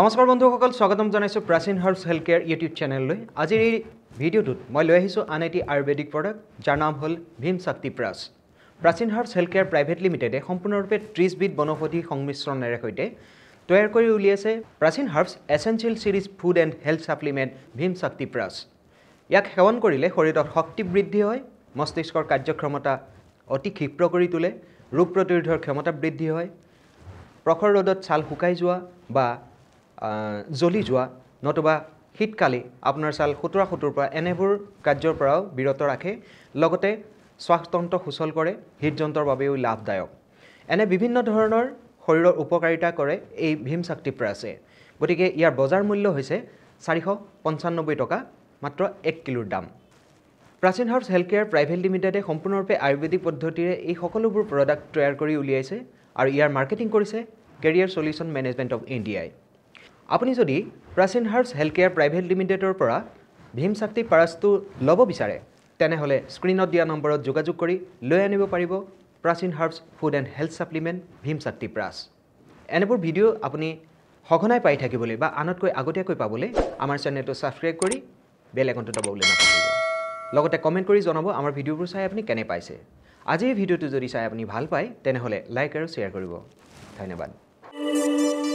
নমস্কাৰ বন্ধুসকল স্বাগতম জনাইছোঁ Prachin herbs health care YouTube চেনেললৈ আজিৰ এই ভিডিঅ'টোত মই লৈ আহিছোঁ আন এটি আয়ুৰ্বেদিক প্ৰডাক্ট যাৰ নাম হ'ল ভীম শক্তি প্ৰাচ প্ৰাচীন হাৰ্ছ হেল্থ কেয়াৰ প্ৰাইভেট লিমিটেডে সম্পূৰ্ণৰূপে ত্ৰিছবিধ বনৌষধি সংমিশ্ৰণেৰে সৈতে তৈয়াৰ কৰি উলিয়াইছে Prachin herbs essential series food and health supplement Bhim Shakti প্ৰাচ ইয়াক সেৱন কৰিলে শৰীৰত শক্তি বৃদ্ধি হয় মস্তিষ্কৰ কাৰ্যক্ষমতা অতি ক্ষিপ্ৰ কৰি তোলে ৰোগ প্ৰতিৰোধৰ ক্ষমতা বৃদ্ধি হয় প্ৰখৰ ৰ'দত ছাল শুকাই যোৱা বা জ্বলি যোৱা নতুবা শীতকালি আপোনাৰ ছাল সোঁতোৰা সোঁতোৰ পৰা এনেবোৰ কাৰ্যৰ পৰাও বিৰত ৰাখে লগতে শ্বাসতন্ত্ৰ সুচল কৰে হৃদযন্ত্ৰৰ বাবেও লাভদায়ক এনে বিভিন্ন ধৰণৰ শৰীৰৰ উপকাৰিতা কৰে এই ভীম শক্তি প্ৰাছে গতিকে ইয়াৰ বজাৰ মূল্য হৈছে চাৰিশ পঞ্চানব্বৈ টকা মাত্ৰ এক কিলোৰ দাম প্ৰাচীন হাউচ হেল্থ কেয়াৰ প্ৰাইভেট লিমিটেডে সম্পূৰ্ণৰূপে আয়ুৰ্বেদিক পদ্ধতিৰে এই সকলোবোৰ প্ৰডাক্ট তৈয়াৰ কৰি উলিয়াইছে আৰু ইয়াৰ মাৰ্কেটিং কৰিছে কেৰিয়াৰ চলিউশ্যন মেনেজমেণ্ট অৱ ইণ্ডিয়াই আপুনি যদি প্ৰাচীন হাৰ্ছ হেল্থ কেয়াৰ প্ৰাইভেট লিমিটেডৰ পৰা ভীম শক্তি পাৰাছটো ল'ব বিচাৰে তেনেহ'লে স্ক্ৰীণত দিয়া নম্বৰত যোগাযোগ কৰি লৈ আনিব পাৰিব প্ৰাচীন হাৰ্ছ food and health supplement Bhim Shakti plus এনেবোৰ ভিডিঅ' আপুনি সঘনাই পাই থাকিবলৈ বা আনতকৈ আগতীয়াকৈ পাবলৈ আমাৰ চেনেলটো ছাবস্ক্ৰাইব কৰি বেল একাউণ্টো দবাবলৈ নাপাহৰিব লগতে কমেণ্ট কৰি জনাব আমাৰ ভিডিঅ'বোৰ চাই আপুনি কেনে পাইছে আজিৰ ভিডিঅ'টো যদি চাই আপুনি ভাল পায় তেনেহ'লে লাইক আৰু শ্বেয়াৰ কৰিব ধন্যবাদ